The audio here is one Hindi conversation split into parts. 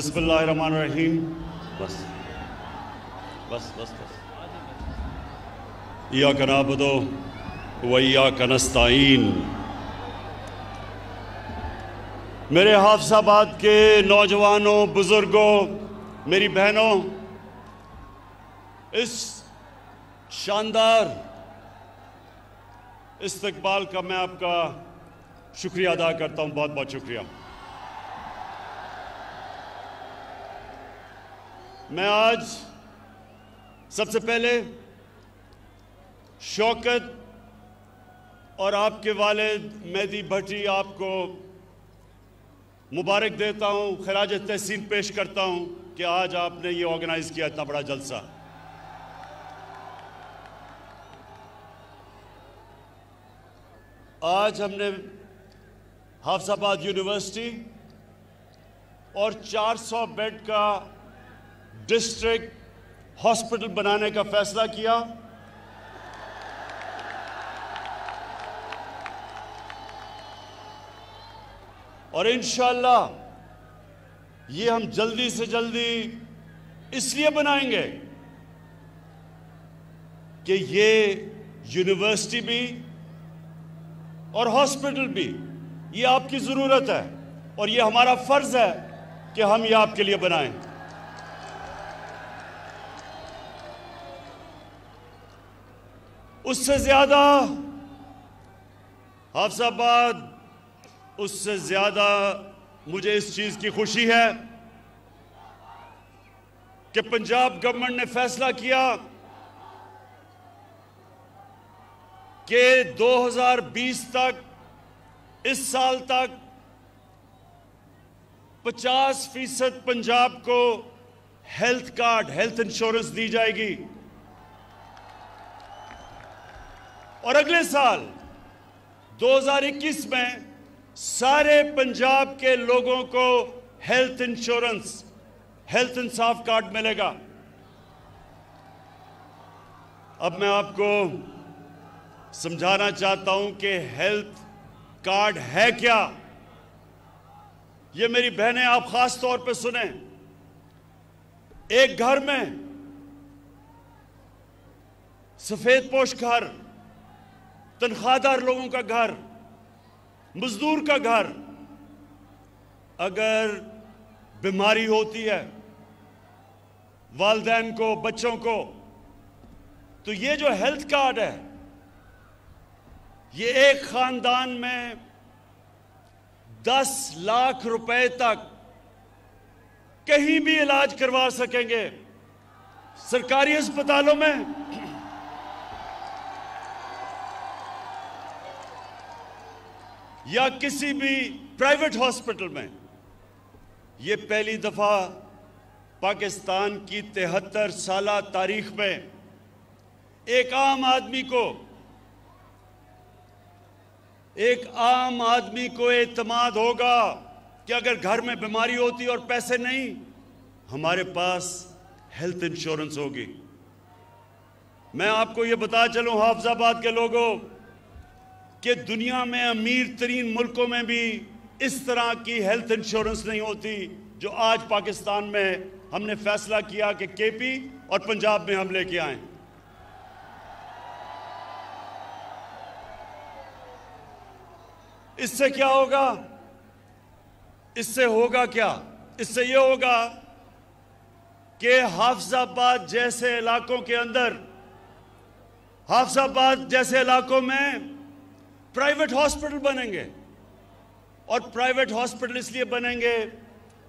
बिस्मिल्लाहिर्रहमानिर्रहीम बस बस बस बस या कनाबदो वैया कनस्ताइन मेरे हाफसाबाद के नौजवानों बुज़ुर्गों मेरी बहनों इस शानदार इस्तकबाल का मैं आपका शुक्रिया अदा करता हूँ बहुत बहुत शुक्रिया मैं आज सबसे पहले शौकत और आपके वालिद मेहदी भट्टी आपको मुबारक देता हूँ खराज तहसीन पेश करता हूँ कि आज आपने ये ऑर्गेनाइज़ किया इतना बड़ा जलसा आज हमने हाफसाबाद यूनिवर्सिटी और 400 बेड का डिस्ट्रिक्ट हॉस्पिटल बनाने का फैसला किया और इन ये हम जल्दी से जल्दी इसलिए बनाएंगे कि ये यूनिवर्सिटी भी और हॉस्पिटल भी ये आपकी ज़रूरत है और ये हमारा फ़र्ज़ है कि हम ये आपके लिए बनाएं उससे ज़्यादा हाफसाबाद उससे ज़्यादा मुझे इस चीज़ की खुशी है कि पंजाब गवर्नमेंट ने फैसला किया कि 2020 तक इस साल तक 50 फीसद पंजाब को हेल्थ कार्ड हेल्थ इंश्योरेंस दी जाएगी और अगले साल 2021 में सारे पंजाब के लोगों को हेल्थ इंश्योरेंस हेल्थ इंसाफ कार्ड मिलेगा अब मैं आपको समझाना चाहता हूं कि हेल्थ कार्ड है क्या ये मेरी बहनें आप खास तौर पे सुने एक घर में सफेद पोश घर तनख्वाहदार लोगों का घर मजदूर का घर अगर बीमारी होती है वालदेन को बच्चों को तो ये जो हेल्थ कार्ड है ये एक खानदान में दस लाख रुपए तक कहीं भी इलाज करवा सकेंगे सरकारी अस्पतालों में या किसी भी प्राइवेट हॉस्पिटल में ये पहली दफ़ा पाकिस्तान की तिहत्तर साल तारीख में एक आम आदमी को एक आम आदमी को एतमाद होगा कि अगर घर में बीमारी होती और पैसे नहीं हमारे पास हेल्थ इंश्योरेंस होगी मैं आपको यह बता चलूं हाफजाबाद के लोगों कि दुनिया में अमीर तरीन मुल्कों में भी इस तरह की हेल्थ इंश्योरेंस नहीं होती जो आज पाकिस्तान में हमने फैसला किया कि केपी और पंजाब में हम लेके आए इससे क्या होगा इससे होगा क्या इससे यह होगा कि हाफजाबाद जैसे इलाकों के अंदर हाफजाबाद जैसे इलाकों में प्राइवेट हॉस्पिटल बनेंगे और प्राइवेट हॉस्पिटल इसलिए बनेंगे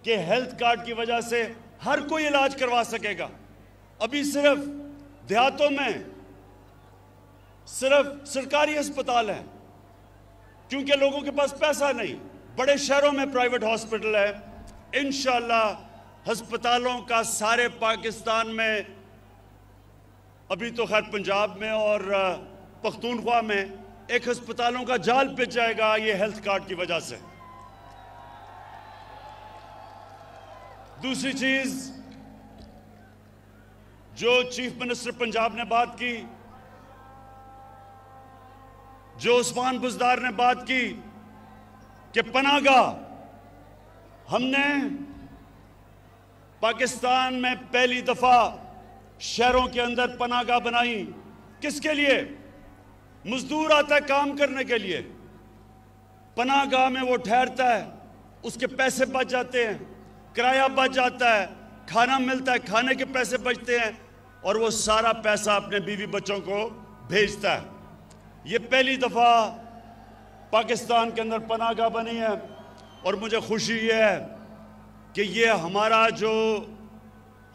कि हेल्थ कार्ड की वजह से हर कोई इलाज करवा सकेगा अभी सिर्फ देहातों में सिर्फ सरकारी अस्पताल हैं क्योंकि लोगों के पास पैसा नहीं बड़े शहरों में प्राइवेट हॉस्पिटल है इन अस्पतालों का सारे पाकिस्तान में अभी तो खैर पंजाब में और पख्तूनख्वा में एक अस्पतालों का जाल पे जाएगा ये हेल्थ कार्ड की वजह से दूसरी चीज जो चीफ मिनिस्टर पंजाब ने बात की जो उस्मान बुजदार ने बात की कि पनागा हमने पाकिस्तान में पहली दफा शहरों के अंदर पनागा बनाई किसके लिए मजदूर आता है काम करने के लिए पना गाह में वो ठहरता है उसके पैसे बच जाते हैं किराया बच जाता है खाना मिलता है खाने के पैसे बचते हैं और वो सारा पैसा अपने बीवी बच्चों को भेजता है ये पहली दफ़ा पाकिस्तान के अंदर पना गाह बनी है और मुझे खुशी ये है कि ये हमारा जो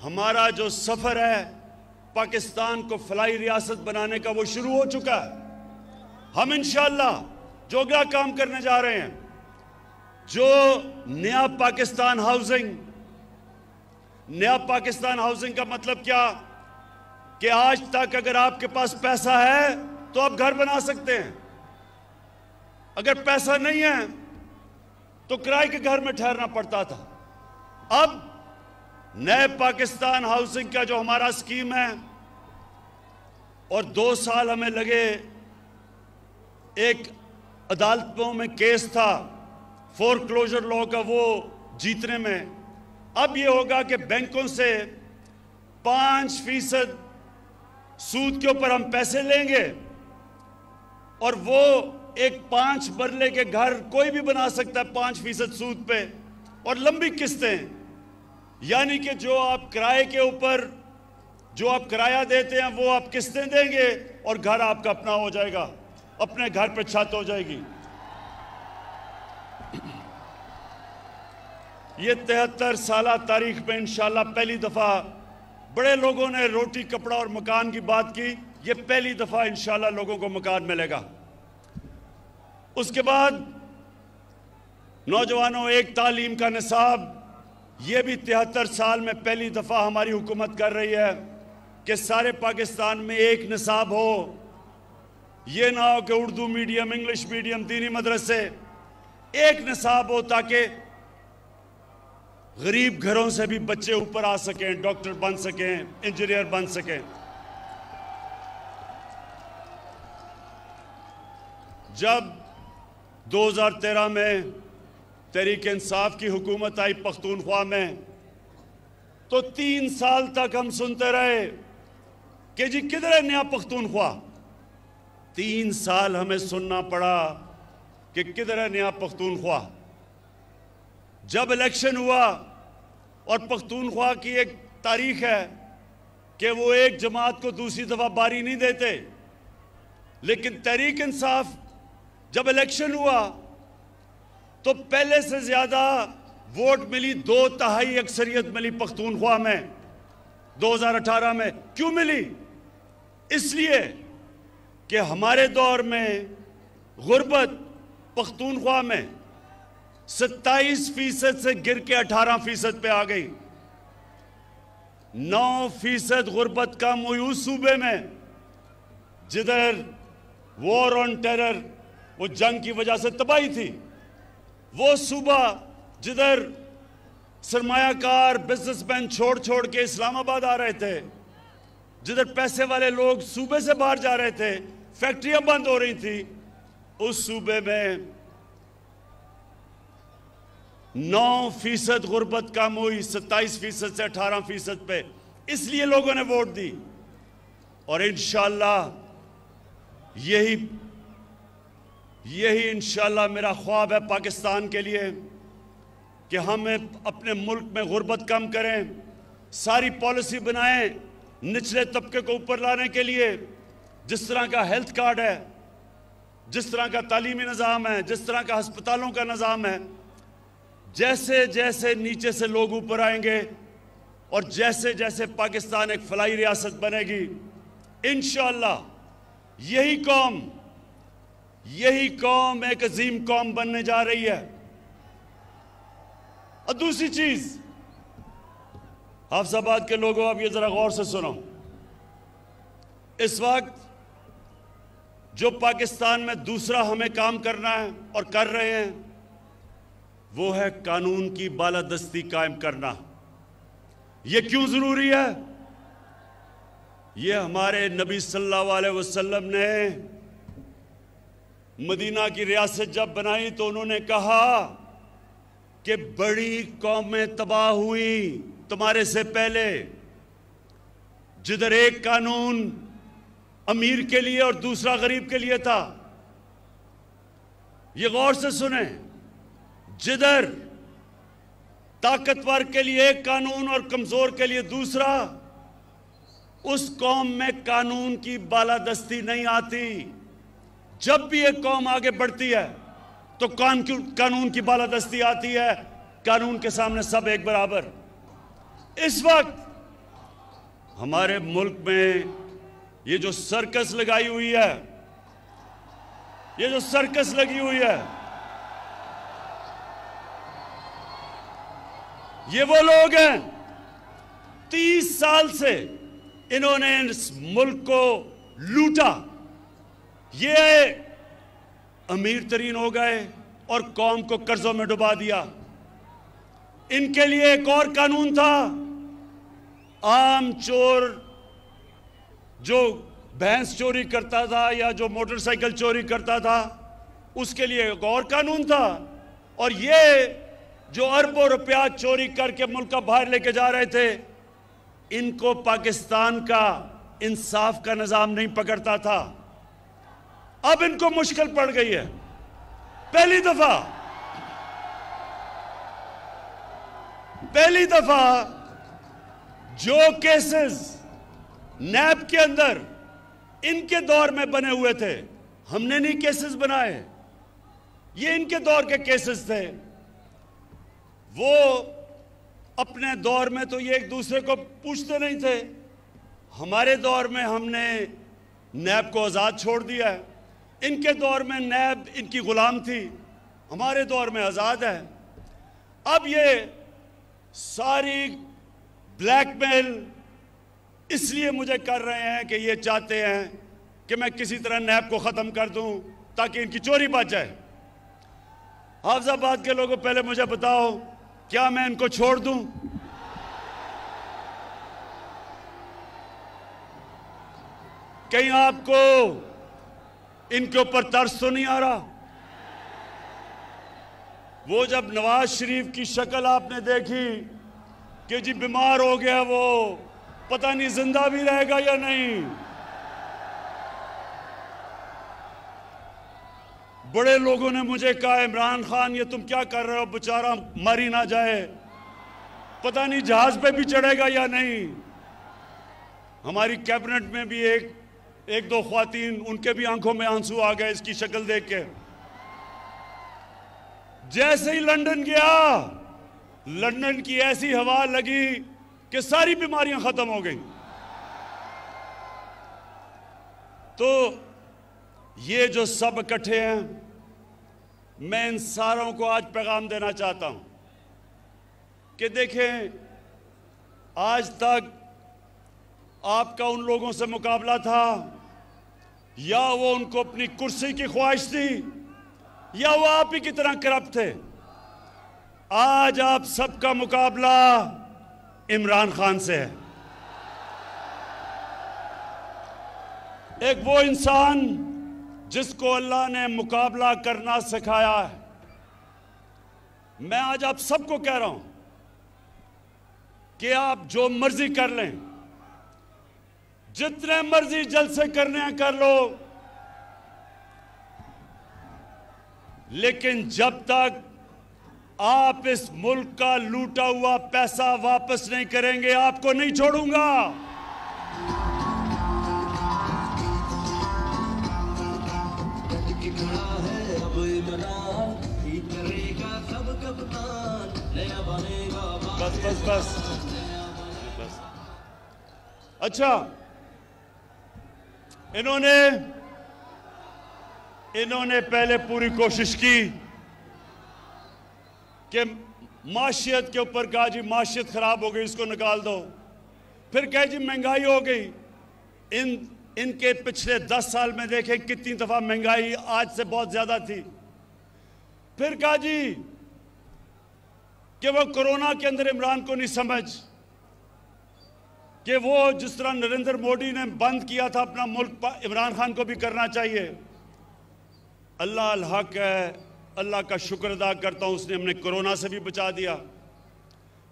हमारा जो सफ़र है पाकिस्तान को फलाई रियासत बनाने का वो शुरू हो चुका है हम इनशाला जो अगला काम करने जा रहे हैं जो नया पाकिस्तान हाउसिंग नया पाकिस्तान हाउसिंग का मतलब क्या कि आज तक अगर आपके पास पैसा है तो आप घर बना सकते हैं अगर पैसा नहीं है तो किराए के घर में ठहरना पड़ता था अब नए पाकिस्तान हाउसिंग का जो हमारा स्कीम है और दो साल हमें लगे एक अदालतों में केस था फोर क्लोजर लॉ का वो जीतने में अब ये होगा कि बैंकों से पाँच फीसद सूद के ऊपर हम पैसे लेंगे और वो एक पाँच बरले के घर कोई भी बना सकता है पाँच फीसद सूद पे और लंबी किस्तें यानी कि जो आप किराए के ऊपर जो आप किराया देते हैं वो आप किस्तें देंगे और घर आपका अपना हो जाएगा अपने घर पर छत हो जाएगी ये तिहत्तर साल तारीख में इंशाला पहली दफ़ा बड़े लोगों ने रोटी कपड़ा और मकान की बात की ये पहली दफ़ा इंशाला लोगों को मकान मिलेगा उसके बाद नौजवानों एक तालीम का निसाब ये भी तिहत्तर साल में पहली दफ़ा हमारी हुकूमत कर रही है कि सारे पाकिस्तान में एक निसाब हो ये ना हो कि उर्दू मीडियम इंग्लिश मीडियम दीनी मदरसे एक निसाब हो ताकि गरीब घरों से भी बच्चे ऊपर आ सकें डॉक्टर बन सकें इंजीनियर बन सकें जब 2013 में तहरीक इंसाफ की हुकूमत आई पख्तूनख्वा में तो तीन साल तक हम सुनते रहे कि जी किधर है नया पख्तूनख्वा तीन साल हमें सुनना पड़ा कि किधर है नया पख्तूनख्वा जब इलेक्शन हुआ और पख्तूनख्वा की एक तारीख है कि वो एक जमात को दूसरी दफ़ा बारी नहीं देते लेकिन तहरीक इंसाफ जब इलेक्शन हुआ तो पहले से ज़्यादा वोट मिली दो तहाई अक्सरियत मिली पख्तूनख्वा में 2018 में क्यों मिली इसलिए कि हमारे दौर में गुर्बत पख्तूनख्वा में सत्ताईस फीसद से गिर के अठारह फीसद पे आ गई नौ फीसद गुर्बत हुई उस सूबे में जिधर वॉर ऑन टेरर वो जंग की वजह से तबाही थी वो सूबा जिधर सरमायाकार बिजनेसमैन छोड़ छोड़ के इस्लामाबाद आ रहे थे जिधर पैसे वाले लोग सूबे से बाहर जा रहे थे फैक्ट्रियां बंद हो रही थी उस सूबे में नौ फीसद गुर्बत कम हुई सत्ताईस फीसद से अठारह फीसद पे इसलिए लोगों ने वोट दी और इन यही यही इनशाला मेरा ख्वाब है पाकिस्तान के लिए कि हम अपने मुल्क में गुर्बत कम करें सारी पॉलिसी बनाएं निचले तबके को ऊपर लाने के लिए जिस तरह का हेल्थ कार्ड है जिस तरह का तालीमी निज़ाम है जिस तरह का हस्पतालों का निज़ाम है जैसे जैसे नीचे से लोग ऊपर आएंगे और जैसे जैसे पाकिस्तान एक फलाई रियासत बनेगी इन यही कौम यही कौम एक अजीम कौम बनने जा रही है और दूसरी चीज़ हाफसाबाद के लोगों आप ये ज़रा गौर से सुनो इस वक्त जो पाकिस्तान में दूसरा हमें काम करना है और कर रहे हैं वो है कानून की बालादस्ती कायम करना ये क्यों ज़रूरी है ये हमारे नबी सल्लल्लाहु अलैहि वसल्लम ने मदीना की रियासत जब बनाई तो उन्होंने कहा कि बड़ी कौमें तबाह हुई तुम्हारे से पहले जिधर एक कानून अमीर के लिए और दूसरा गरीब के लिए था ये गौर से सुने जिधर ताकतवर के लिए एक कानून और कमजोर के लिए दूसरा उस कौम में कानून की बालादस्ती नहीं आती जब भी एक कौम आगे बढ़ती है तो कानून की बालादस्ती आती है कानून के सामने सब एक बराबर इस वक्त हमारे मुल्क में ये जो सर्कस लगाई हुई है ये जो सर्कस लगी हुई है ये वो लोग हैं तीस साल से इन्होंने इस मुल्क को लूटा ये अमीर तरीन हो गए और कौम को कर्जों में डुबा दिया इनके लिए एक और कानून था आम चोर जो भैंस चोरी करता था या जो मोटरसाइकिल चोरी करता था उसके लिए एक और कानून था और ये जो अरबों रुपया चोरी करके मुल्क का बाहर लेके जा रहे थे इनको पाकिस्तान का इंसाफ का निज़ाम नहीं पकड़ता था अब इनको मुश्किल पड़ गई है पहली दफा पहली दफा जो केसेस नैब के अंदर इनके दौर में बने हुए थे हमने नहीं केसेस बनाए ये इनके दौर के केसेस थे वो अपने दौर में तो ये एक दूसरे को पूछते नहीं थे हमारे दौर में हमने नैब को आज़ाद छोड़ दिया है इनके दौर में नैब इनकी गुलाम थी हमारे दौर में आज़ाद है अब ये सारी ब्लैकमेल इसलिए मुझे कर रहे हैं कि ये चाहते हैं कि मैं किसी तरह नैब को ख़त्म कर दूं ताकि इनकी चोरी बच जाए हाफजाबाद के लोगों पहले मुझे बताओ क्या मैं इनको छोड़ दूं कहीं आपको इनके ऊपर तरस तो नहीं आ रहा वो जब नवाज शरीफ की शक्ल आपने देखी कि जी बीमार हो गया वो पता नहीं जिंदा भी रहेगा या नहीं बड़े लोगों ने मुझे कहा इमरान खान ये तुम क्या कर रहे हो बेचारा मरी ना जाए पता नहीं जहाज पे भी चढ़ेगा या नहीं हमारी कैबिनेट में भी एक एक दो खातन उनके भी आंखों में आंसू आ गए इसकी शक्ल देख के जैसे ही लंदन गया लंदन की ऐसी हवा लगी कि सारी बीमारियां खत्म हो गई तो ये जो सब इकट्ठे हैं मैं इन सारों को आज पैगाम देना चाहता हूं कि देखें आज तक आपका उन लोगों से मुकाबला था या वो उनको अपनी कुर्सी की ख्वाहिश थी या वो आप ही की तरह करप्ट थे आज आप सबका मुकाबला इमरान खान से है एक वो इंसान जिसको अल्लाह ने मुकाबला करना सिखाया है मैं आज आप सबको कह रहा हूं कि आप जो मर्जी कर लें जितने मर्जी जल से करने हैं कर लो लेकिन जब तक आप इस मुल्क का लूटा हुआ पैसा वापस नहीं करेंगे आपको नहीं छोड़ूंगा बस बस बस बस अच्छा इन्होंने इन्होंने पहले पूरी कोशिश की कि माशियत के ऊपर कहा जी माशियत ख़राब हो गई इसको निकाल दो फिर कहे जी महंगाई हो गई इन इनके पिछले दस साल में देखें कितनी दफ़ा महंगाई आज से बहुत ज़्यादा थी फिर कहा जी कि वो कोरोना के अंदर इमरान को नहीं समझ कि वो जिस तरह नरेंद्र मोदी ने बंद किया था अपना मुल्क इमरान खान को भी करना चाहिए अल्लाह हक है अल्लाह का शुक्र अदा करता हूं उसने हमने कोरोना से भी बचा दिया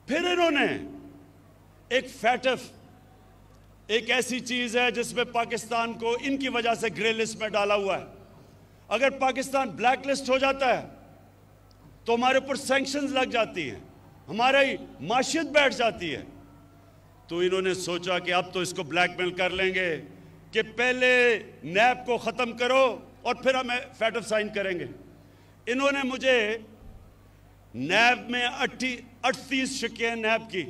फिर इन्होंने एक फैटफ एक ऐसी चीज़ है जिसमें पाकिस्तान को इनकी वजह से ग्रे लिस्ट में डाला हुआ है अगर पाकिस्तान ब्लैक लिस्ट हो जाता है तो हमारे ऊपर सेंक्शन लग जाती हैं हमारी माशियत बैठ जाती है तो इन्होंने सोचा कि अब तो इसको ब्लैकमेल कर लेंगे कि पहले नैब को ख़त्म करो और फिर हम फैटफ साइन करेंगे इन्होंने मुझे नैब में अट्ठी अड़तीस शिकें नैब की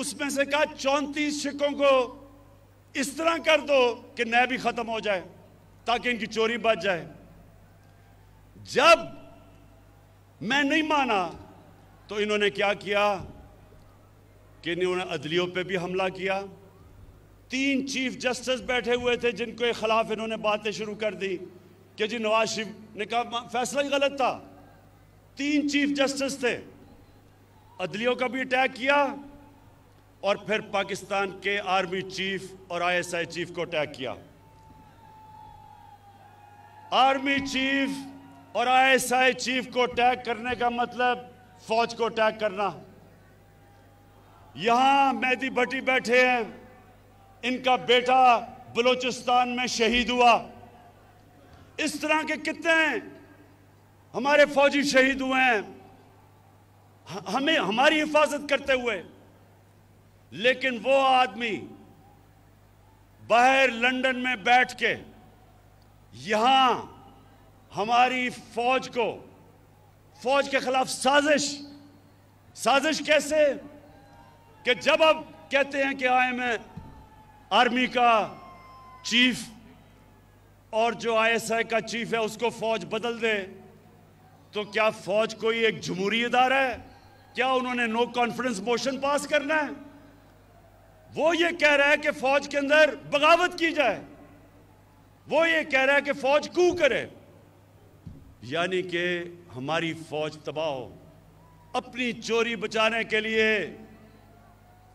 उसमें से कहा चौंतीस शिकों को इस तरह कर दो कि नैब ही ख़त्म हो जाए ताकि इनकी चोरी बच जाए जब मैं नहीं माना तो इन्होंने क्या किया कि इन्होंने अदलियों पे भी हमला किया तीन चीफ जस्टिस बैठे हुए थे जिनके खिलाफ इन्होंने बातें शुरू कर दी कि जी नवाज शरीफ ने कहा फैसला ही गलत था तीन चीफ जस्टिस थे अदलियों का भी अटैक किया और फिर पाकिस्तान के आर्मी चीफ और आईएसआई चीफ को अटैक किया आर्मी चीफ और आईएसआई चीफ को अटैक करने का मतलब फौज को अटैक करना यहां मेहदी भट्टी बैठे हैं इनका बेटा बलूचिस्तान में शहीद हुआ इस तरह के कितने हमारे फौजी शहीद हुए हैं हमें हमारी हिफाजत करते हुए लेकिन वो आदमी बाहर लंदन में बैठ के यहां हमारी फौज को फौज के खिलाफ साजिश साजिश कैसे कि जब अब कहते हैं कि आए मैं आर्मी का चीफ और जो आईएसआई का चीफ है उसको फौज बदल दे तो क्या फौज कोई एक जमहूरी इदारा है क्या उन्होंने नो कॉन्फिडेंस मोशन पास करना है वो ये कह रहा है कि फौज के अंदर बगावत की जाए वो ये कह रहा है कि फौज क्यों करे यानी कि हमारी फौज तबाह हो अपनी चोरी बचाने के लिए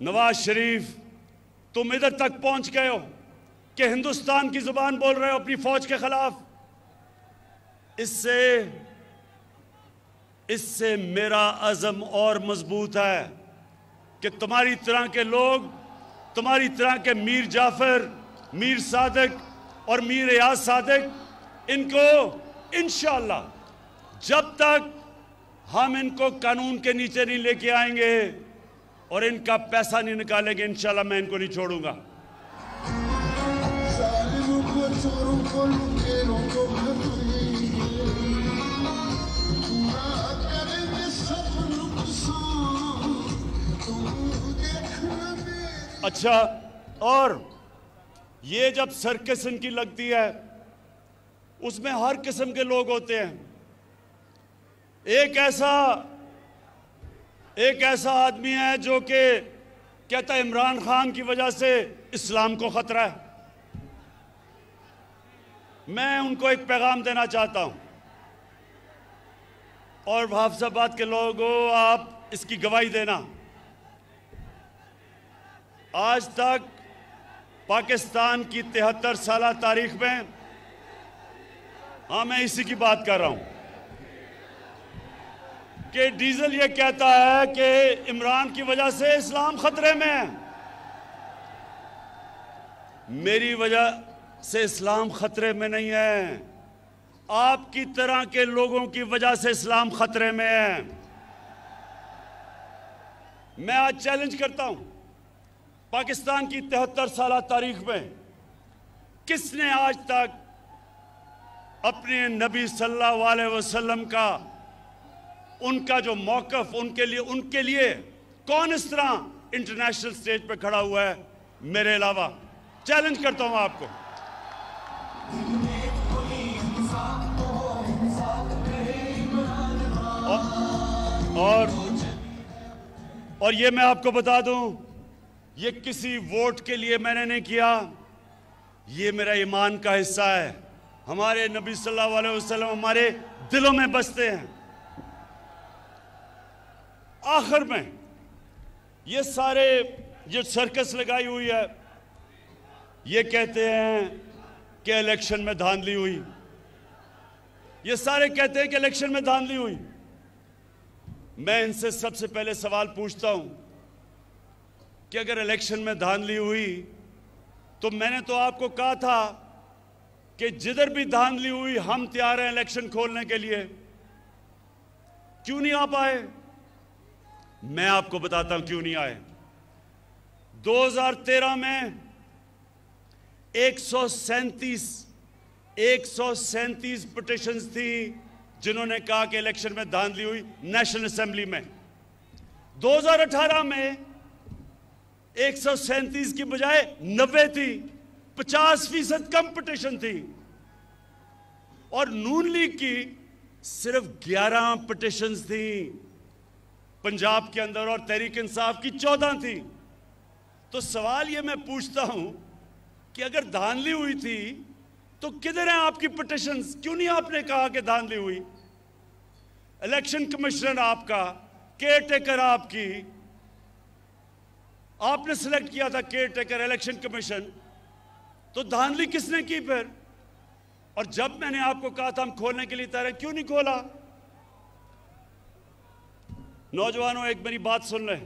नवाज शरीफ तुम इधर तक पहुंच गए हो कि हिंदुस्तान की जुबान बोल रहे हो अपनी फौज के खिलाफ इससे इससे मेरा अज़म और मजबूत है कि तुम्हारी तरह के लोग तुम्हारी तरह के मीर जाफर मीर सादक और मीर रियाज सादक इनको इन जब तक हम इनको कानून के नीचे नहीं लेके आएंगे और इनका पैसा नहीं निकालेंगे इन मैं इनको नहीं छोड़ूंगा अच्छा और ये जब सर्कस इनकी लगती है उसमें हर किस्म के लोग होते हैं एक ऐसा एक ऐसा आदमी है जो कि कहता है इमरान खान की वजह से इस्लाम को खतरा है मैं उनको एक पैगाम देना चाहता हूं और हाफजाबाद के लोगों आप इसकी गवाही देना आज तक पाकिस्तान की तिहत्तर साल तारीख में हाँ मैं इसी की बात कर रहा हूं कि डीजल ये कहता है कि इमरान की वजह से इस्लाम खतरे में है मेरी वजह से इस्लाम खतरे में नहीं है आपकी तरह के लोगों की वजह से इस्लाम खतरे में है मैं आज चैलेंज करता हूं पाकिस्तान की तिहत्तर साल तारीख में किसने आज तक अपने नबी सल्लल्लाहु अलैहि वसल्लम का उनका जो मौकफ उनके लिए उनके लिए कौन इस तरह इंटरनेशनल स्टेज पर खड़ा हुआ है मेरे अलावा चैलेंज करता हूं आपको और, और और ये मैं आपको बता दूं ये किसी वोट के लिए मैंने नहीं किया ये मेरा ईमान का हिस्सा है हमारे नबी सल्लल्लाहु अलैहि वसल्लम हमारे दिलों में बसते हैं आखिर में ये सारे जो सर्कस लगाई हुई है ये कहते हैं कि इलेक्शन में धांधली हुई ये सारे कहते हैं कि इलेक्शन में धांधली हुई मैं इनसे सबसे पहले सवाल पूछता हूं कि अगर इलेक्शन में धांधली हुई तो मैंने तो आपको कहा था कि जिधर भी धांधली हुई हम तैयार हैं इलेक्शन खोलने के लिए क्यों नहीं आ पाए मैं आपको बताता हूं क्यों नहीं आए 2013 में एक सौ सैंतीस पटिशन थी जिन्होंने कहा कि इलेक्शन में धांधली हुई नेशनल असेंबली में 2018 में एक सौ सैंतीस की बजाय नब्बे थी पचास फीसद कंपटीशन थी और नून लीग की सिर्फ ग्यारह पटिशन थी पंजाब के अंदर और तहरीक इंसाफ की चौदह थी तो सवाल यह मैं पूछता हूं कि अगर धांधली हुई थी तो किधर है आपकी पटिशन क्यों नहीं आपने कहा कि धांधली हुई इलेक्शन कमिश्नर आपका केयर टेकर आपकी आपने सिलेक्ट किया था केयर टेकर इलेक्शन कमीशन तो धांधली किसने की फिर और जब मैंने आपको कहा था हम खोलने के लिए तैयार क्यों नहीं खोला नौजवानों एक मेरी बात सुन रहे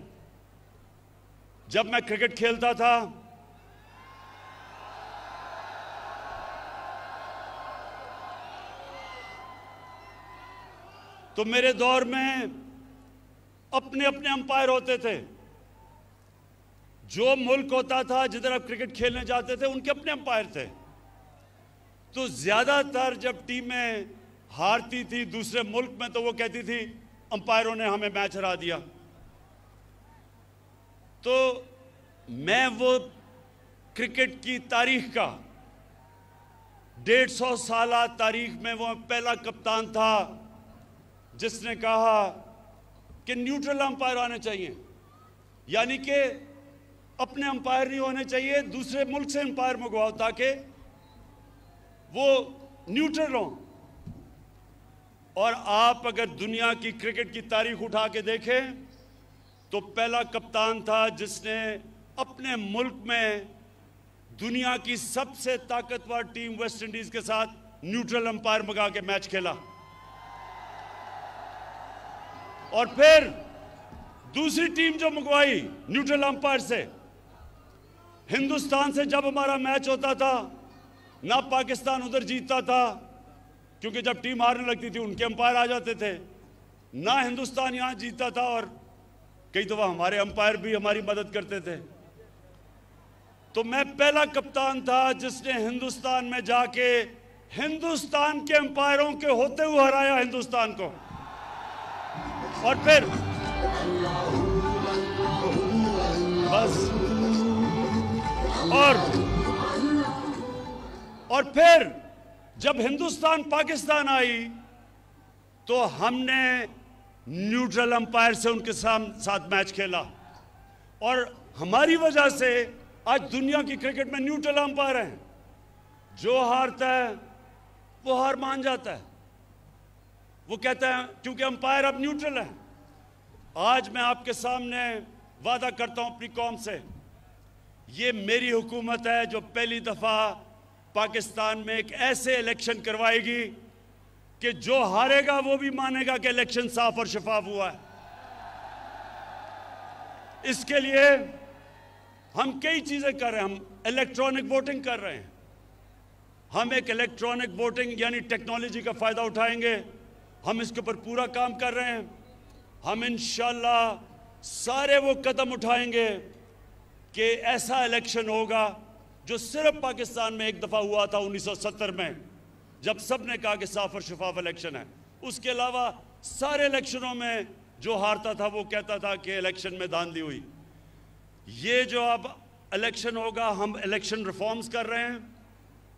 जब मैं क्रिकेट खेलता था तो मेरे दौर में अपने अपने अंपायर होते थे जो मुल्क होता था जिधर आप क्रिकेट खेलने जाते थे उनके अपने अंपायर थे तो ज़्यादातर जब टीमें हारती थी दूसरे मुल्क में तो वो कहती थी अंपायरों ने हमें मैच हरा दिया तो मैं वो क्रिकेट की तारीख का डेढ़ सौ साल तारीख में वो पहला कप्तान था जिसने कहा कि न्यूट्रल अंपायर आने चाहिए यानी कि अपने अंपायर नहीं होने चाहिए दूसरे मुल्क से अंपायर मंगवाओ ताकि वो न्यूट्रल हों और आप अगर दुनिया की क्रिकेट की तारीख उठा के देखें तो पहला कप्तान था जिसने अपने मुल्क में दुनिया की सबसे ताकतवर टीम वेस्ट इंडीज के साथ न्यूट्रल अंपायर मंगा के मैच खेला और फिर दूसरी टीम जो मंगवाई न्यूट्रल अंपायर से हिंदुस्तान से जब हमारा मैच होता था ना पाकिस्तान उधर जीतता था क्योंकि जब टीम हारने लगती थी उनके अंपायर आ जाते थे ना हिंदुस्तान यहां जीतता था और कई दफ़ा हमारे अंपायर भी हमारी मदद करते थे तो मैं पहला कप्तान था जिसने हिंदुस्तान में जाके हिंदुस्तान के अंपायरों के होते हुए हराया हिंदुस्तान को और फिर बस और और फिर जब हिंदुस्तान पाकिस्तान आई तो हमने न्यूट्रल अंपायर से उनके साथ मैच खेला और हमारी वजह से आज दुनिया की क्रिकेट में न्यूट्रल अंपायर हैं जो हारता है वो हार मान जाता है वो कहता है क्योंकि अंपायर अब न्यूट्रल है आज मैं आपके सामने वादा करता हूं अपनी कौम से ये मेरी हुकूमत है जो पहली दफ़ा पाकिस्तान में एक ऐसे इलेक्शन करवाएगी कि जो हारेगा वो भी मानेगा कि इलेक्शन साफ और शफाफ हुआ है इसके लिए हम कई चीज़ें कर रहे हैं हम इलेक्ट्रॉनिक वोटिंग कर रहे हैं हम एक इलेक्ट्रॉनिक वोटिंग यानी टेक्नोलॉजी का फ़ायदा उठाएंगे हम इसके ऊपर पूरा काम कर रहे हैं हम इन सारे वो कदम उठाएंगे कि ऐसा इलेक्शन होगा जो सिर्फ पाकिस्तान में एक दफ़ा हुआ था 1970 में जब सब ने कहा कि साफ और शफाफ इलेक्शन है उसके अलावा सारे इलेक्शनों में जो हारता था वो कहता था कि इलेक्शन में धांधली हुई ये जो अब इलेक्शन होगा हम इलेक्शन रिफॉर्म्स कर रहे हैं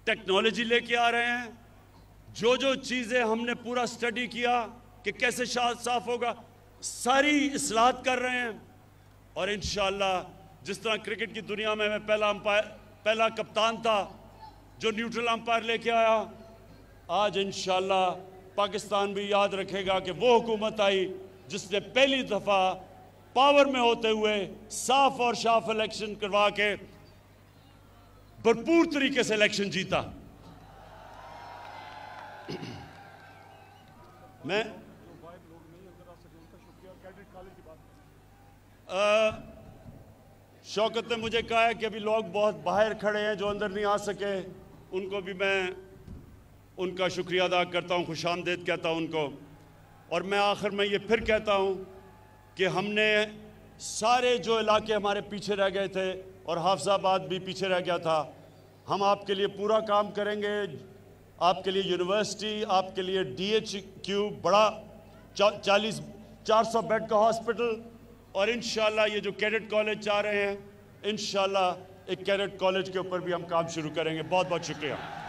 टेक्नोलॉजी लेके आ रहे हैं जो जो चीज़ें हमने पूरा स्टडी किया कि कैसे साफ होगा सारी असलाहत कर रहे हैं और इन जिस तरह क्रिकेट की दुनिया में मैं पहला अंपायर पहला कप्तान था जो न्यूट्रल अंपायर लेके आया आज इन पाकिस्तान भी याद रखेगा कि वो हुकूमत आई जिसने पहली दफ़ा पावर में होते हुए साफ और शाफ इलेक्शन करवा के भरपूर तरीके से इलेक्शन जीता मैं आ, शौकत ने मुझे कहा है कि अभी लोग बहुत बाहर खड़े हैं जो अंदर नहीं आ सके उनको भी मैं उनका शुक्रिया अदा करता हूँ खुश आमदेद कहता हूँ उनको और मैं आखिर में ये फिर कहता हूँ कि हमने सारे जो इलाके हमारे पीछे रह गए थे और हाफजाबाद भी पीछे रह गया था हम आपके लिए पूरा काम करेंगे आपके लिए यूनिवर्सिटी आपके लिए डी एच क्यू बड़ा चा, चालीस चार सौ बेड का हॉस्पिटल और इन ये जो कैडेट कॉलेज चाह रहे हैं इन एक कैडेट कॉलेज के ऊपर भी हम काम शुरू करेंगे बहुत बहुत शुक्रिया